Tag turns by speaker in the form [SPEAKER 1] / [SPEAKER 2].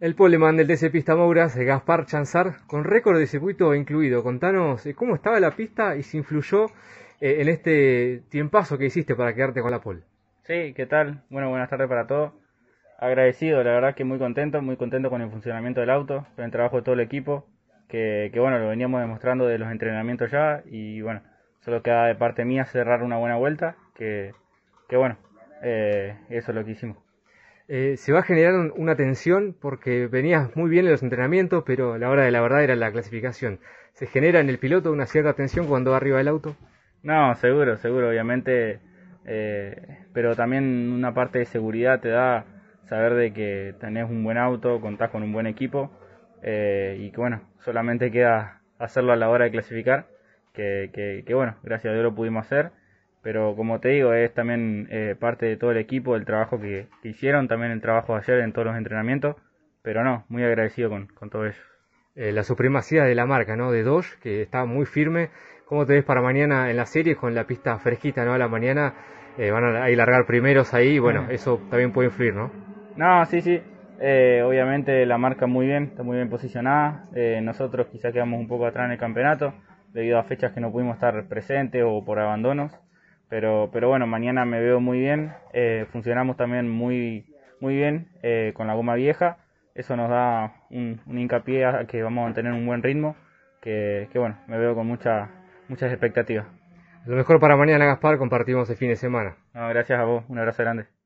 [SPEAKER 1] El poleman del TC Pista Mouras, Gaspar Chanzar, con récord de circuito incluido. Contanos eh, cómo estaba la pista y si influyó eh, en este tiempazo que hiciste para quedarte con
[SPEAKER 2] la pole. Sí, ¿qué tal? Bueno, buenas tardes para todos. Agradecido, la verdad que muy contento, muy contento con el funcionamiento del auto, con el trabajo de todo el equipo, que, bueno, lo veníamos demostrando de los entrenamientos ya y bueno, solo queda de parte mía cerrar una buena vuelta, que, bueno, eh, eso es lo que hicimos.
[SPEAKER 1] Eh, se va a generar una tensión porque venías muy bien en los entrenamientos, pero a la hora de la verdad era la clasificación. ¿Se genera en el piloto una cierta tensión cuando va arriba del auto?
[SPEAKER 2] No, seguro, seguro, obviamente. Eh, pero también una parte de seguridad te da saber de que tenés un buen auto, contás con un buen equipo eh, y que bueno, solamente queda hacerlo a la hora de clasificar, que, que bueno, gracias a Dios lo pudimos hacer pero como te digo, es también eh, parte de todo el equipo, el trabajo que, hicieron, también el trabajo de ayer en todos los entrenamientos. Pero no, muy agradecido con, con todo ello. Eh, la supremacía de la marca, ¿no? De Dodge, que está
[SPEAKER 1] muy firme. ¿Cómo te ves para mañana en la serie con la pista fresquita, ¿no? A la mañana eh, van a, largar primeros ahí bueno, ah. eso también puede influir, ¿no?
[SPEAKER 2] No, sí, sí. obviamente la marca muy bien, está muy bien posicionada. nosotros quizá quedamos un poco atrás en el campeonato debido a fechas que no pudimos estar presentes o por abandonos. Pero, pero bueno, mañana me veo muy bien. Eh, funcionamos también muy, muy bien eh, con la goma vieja. Eso nos da un, hincapié a que vamos a tener un buen ritmo. Que, que bueno, me veo con mucha, muchas expectativas. Lo mejor
[SPEAKER 1] para mañana, Gaspar,
[SPEAKER 2] compartimos el fin de semana. gracias a vos, un abrazo grande.